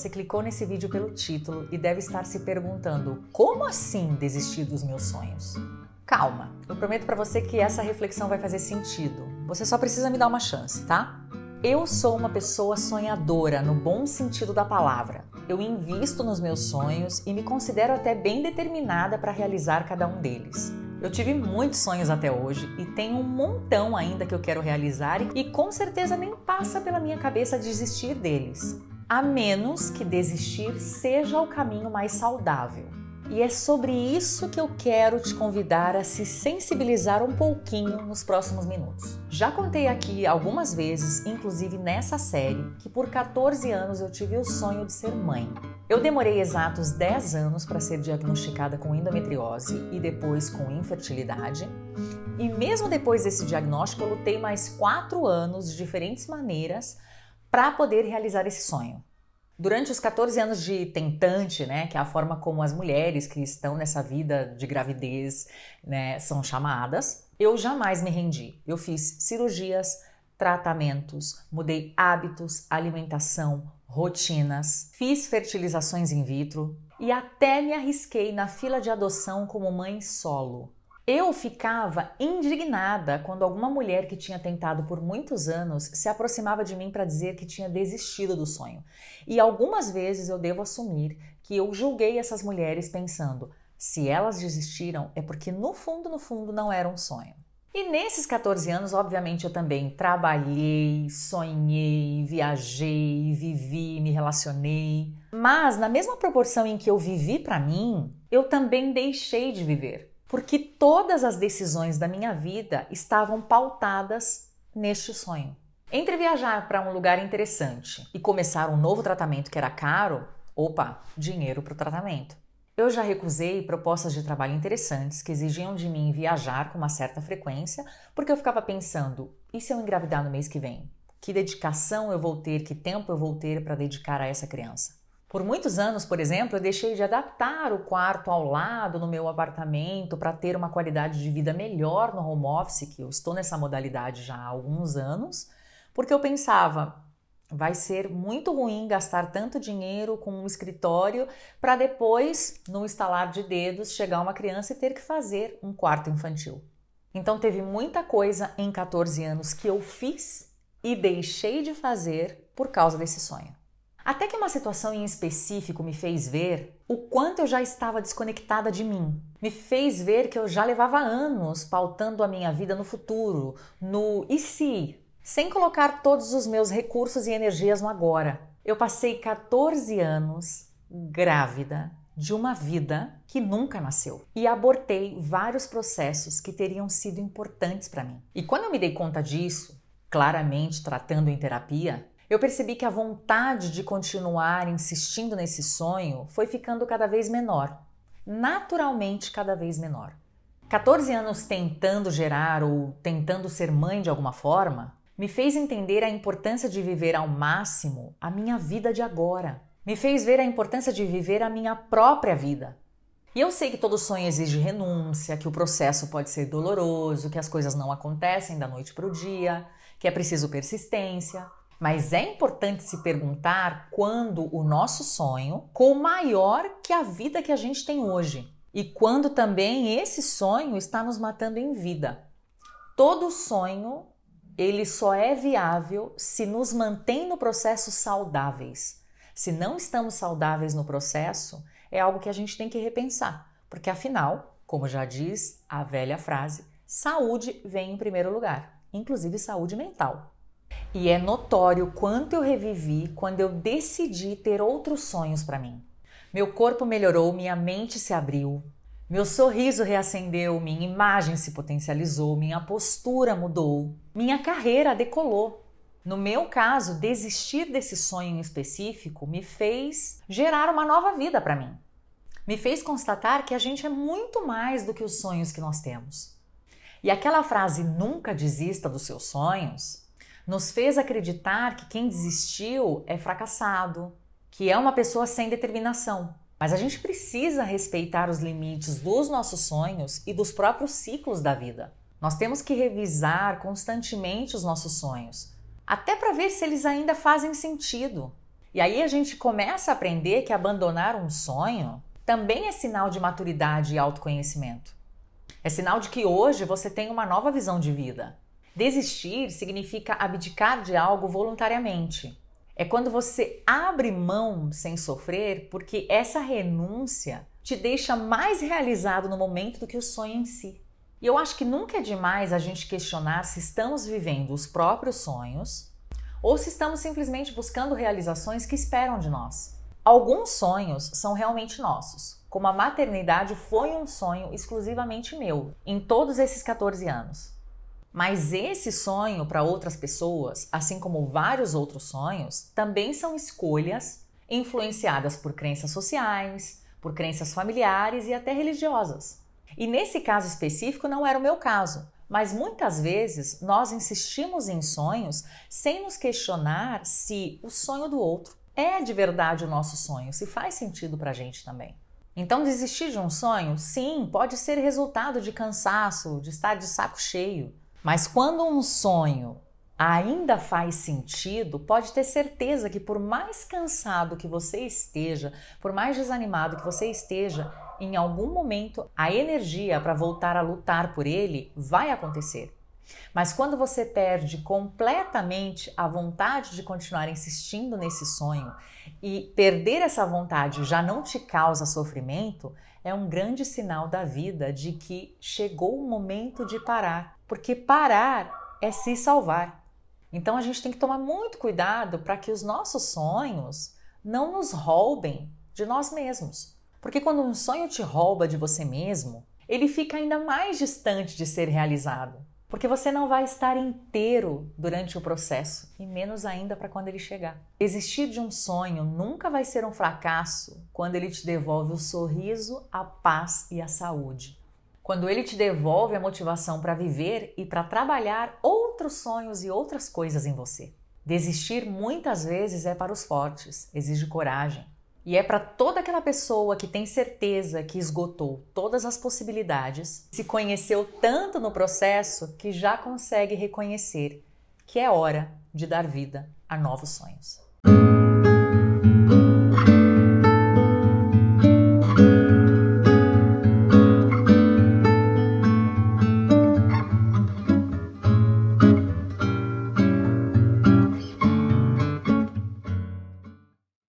você clicou nesse vídeo pelo título e deve estar se perguntando: como assim desistir dos meus sonhos? Calma, eu prometo para você que essa reflexão vai fazer sentido. Você só precisa me dar uma chance, tá? Eu sou uma pessoa sonhadora, no bom sentido da palavra. Eu invisto nos meus sonhos e me considero até bem determinada para realizar cada um deles. Eu tive muitos sonhos até hoje e tenho um montão ainda que eu quero realizar e com certeza nem passa pela minha cabeça desistir deles a menos que desistir seja o caminho mais saudável. E é sobre isso que eu quero te convidar a se sensibilizar um pouquinho nos próximos minutos. Já contei aqui algumas vezes, inclusive nessa série, que por 14 anos eu tive o sonho de ser mãe. Eu demorei exatos 10 anos para ser diagnosticada com endometriose e depois com infertilidade. E mesmo depois desse diagnóstico, eu lutei mais 4 anos de diferentes maneiras para poder realizar esse sonho. Durante os 14 anos de tentante, né, que é a forma como as mulheres que estão nessa vida de gravidez né, são chamadas, eu jamais me rendi. Eu fiz cirurgias, tratamentos, mudei hábitos, alimentação, rotinas, fiz fertilizações in vitro e até me arrisquei na fila de adoção como mãe solo. Eu ficava indignada quando alguma mulher que tinha tentado por muitos anos se aproximava de mim para dizer que tinha desistido do sonho. E algumas vezes eu devo assumir que eu julguei essas mulheres pensando: se elas desistiram é porque no fundo, no fundo, não era um sonho. E nesses 14 anos, obviamente, eu também trabalhei, sonhei, viajei, vivi, me relacionei. Mas na mesma proporção em que eu vivi para mim, eu também deixei de viver porque todas as decisões da minha vida estavam pautadas neste sonho. Entre viajar para um lugar interessante e começar um novo tratamento que era caro, opa, dinheiro para o tratamento. Eu já recusei propostas de trabalho interessantes que exigiam de mim viajar com uma certa frequência, porque eu ficava pensando: e se eu engravidar no mês que vem? Que dedicação eu vou ter, que tempo eu vou ter para dedicar a essa criança? Por muitos anos, por exemplo, eu deixei de adaptar o quarto ao lado no meu apartamento para ter uma qualidade de vida melhor no home office, que eu estou nessa modalidade já há alguns anos, porque eu pensava, vai ser muito ruim gastar tanto dinheiro com um escritório para depois, num estalar de dedos, chegar uma criança e ter que fazer um quarto infantil. Então teve muita coisa em 14 anos que eu fiz e deixei de fazer por causa desse sonho. Até que uma situação em específico me fez ver o quanto eu já estava desconectada de mim. Me fez ver que eu já levava anos pautando a minha vida no futuro, no e se, sem colocar todos os meus recursos e energias no agora. Eu passei 14 anos grávida de uma vida que nunca nasceu e abortei vários processos que teriam sido importantes para mim. E quando eu me dei conta disso, claramente tratando em terapia, eu percebi que a vontade de continuar insistindo nesse sonho foi ficando cada vez menor, naturalmente cada vez menor. 14 anos tentando gerar ou tentando ser mãe de alguma forma me fez entender a importância de viver ao máximo a minha vida de agora. Me fez ver a importância de viver a minha própria vida. E eu sei que todo sonho exige renúncia, que o processo pode ser doloroso, que as coisas não acontecem da noite para o dia, que é preciso persistência. Mas é importante se perguntar quando o nosso sonho ficou maior que a vida que a gente tem hoje e quando também esse sonho está nos matando em vida. Todo sonho ele só é viável se nos mantém no processo saudáveis. Se não estamos saudáveis no processo, é algo que a gente tem que repensar, porque afinal, como já diz a velha frase, saúde vem em primeiro lugar, inclusive saúde mental. E é notório o quanto eu revivi quando eu decidi ter outros sonhos para mim. Meu corpo melhorou, minha mente se abriu, meu sorriso reacendeu, minha imagem se potencializou, minha postura mudou, minha carreira decolou. No meu caso, desistir desse sonho em específico me fez gerar uma nova vida para mim. Me fez constatar que a gente é muito mais do que os sonhos que nós temos. E aquela frase nunca desista dos seus sonhos nos fez acreditar que quem desistiu é fracassado, que é uma pessoa sem determinação. Mas a gente precisa respeitar os limites dos nossos sonhos e dos próprios ciclos da vida. Nós temos que revisar constantemente os nossos sonhos, até para ver se eles ainda fazem sentido. E aí a gente começa a aprender que abandonar um sonho também é sinal de maturidade e autoconhecimento. É sinal de que hoje você tem uma nova visão de vida, Desistir significa abdicar de algo voluntariamente. É quando você abre mão sem sofrer, porque essa renúncia te deixa mais realizado no momento do que o sonho em si. E eu acho que nunca é demais a gente questionar se estamos vivendo os próprios sonhos ou se estamos simplesmente buscando realizações que esperam de nós. Alguns sonhos são realmente nossos, como a maternidade foi um sonho exclusivamente meu em todos esses 14 anos. Mas esse sonho para outras pessoas, assim como vários outros sonhos, também são escolhas influenciadas por crenças sociais, por crenças familiares e até religiosas. E nesse caso específico não era o meu caso, mas muitas vezes nós insistimos em sonhos sem nos questionar se o sonho do outro é de verdade o nosso sonho, se faz sentido para a gente também. Então, desistir de um sonho, sim, pode ser resultado de cansaço, de estar de saco cheio, mas quando um sonho ainda faz sentido, pode ter certeza que por mais cansado que você esteja, por mais desanimado que você esteja, em algum momento a energia para voltar a lutar por ele vai acontecer. Mas quando você perde completamente a vontade de continuar insistindo nesse sonho e perder essa vontade já não te causa sofrimento, é um grande sinal da vida de que chegou o momento de parar porque parar é se salvar. Então a gente tem que tomar muito cuidado para que os nossos sonhos não nos roubem de nós mesmos. Porque quando um sonho te rouba de você mesmo, ele fica ainda mais distante de ser realizado. Porque você não vai estar inteiro durante o processo, e menos ainda para quando ele chegar. Existir de um sonho nunca vai ser um fracasso quando ele te devolve o sorriso, a paz e a saúde. Quando ele te devolve a motivação para viver e para trabalhar outros sonhos e outras coisas em você. Desistir muitas vezes é para os fortes, exige coragem. E é para toda aquela pessoa que tem certeza que esgotou todas as possibilidades, se conheceu tanto no processo que já consegue reconhecer que é hora de dar vida a novos sonhos.